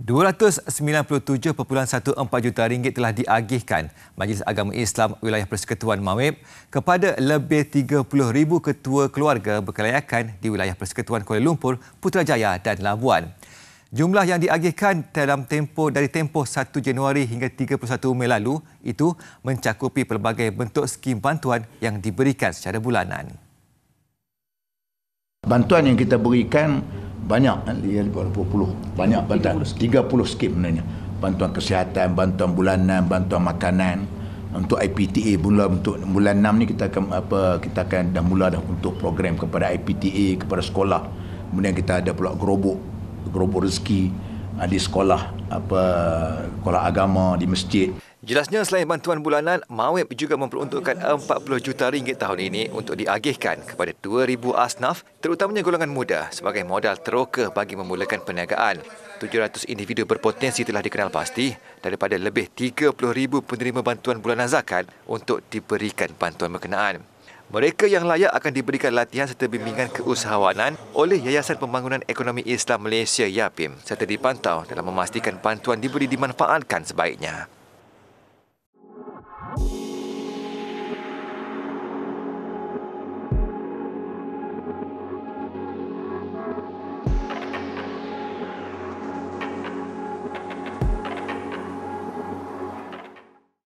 297.14 juta ringgit telah diagihkan Majlis Agama Islam Wilayah Persekutuan Mawib kepada lebih 30,000 ketua keluarga berkelayakan di Wilayah Persekutuan Kuala Lumpur, Putrajaya dan Labuan. Jumlah yang diagihkan dalam tempoh dari tempoh 1 Januari hingga 31 Mei lalu itu mencakupi pelbagai bentuk skim bantuan yang diberikan secara bulanan. Bantuan yang kita berikan banyak kan dia 20 banyak bantuan 30 skim, 30 skim sebenarnya bantuan kesihatan bantuan bulanan bantuan makanan untuk IPTA bulan untuk bulan 6 ni kita akan apa kita akan dah mula dah untuk program kepada IPTA kepada sekolah kemudian kita ada pula gerobok gerobok rezeki ah, di sekolah apa sekolah agama di masjid Jelasnya selain bantuan bulanan, MAWIP juga memperuntukkan 40 juta ringgit tahun ini untuk diagihkan kepada 2,000 asnaf terutamanya golongan muda sebagai modal teroka bagi memulakan perniagaan. 700 individu berpotensi telah dikenal pasti daripada lebih 30,000 penerima bantuan bulanan zakat untuk diberikan bantuan berkenaan. Mereka yang layak akan diberikan latihan serta bimbingan keusahawanan oleh Yayasan Pembangunan Ekonomi Islam Malaysia YAPIM serta dipantau dalam memastikan bantuan diberi dimanfaatkan sebaiknya.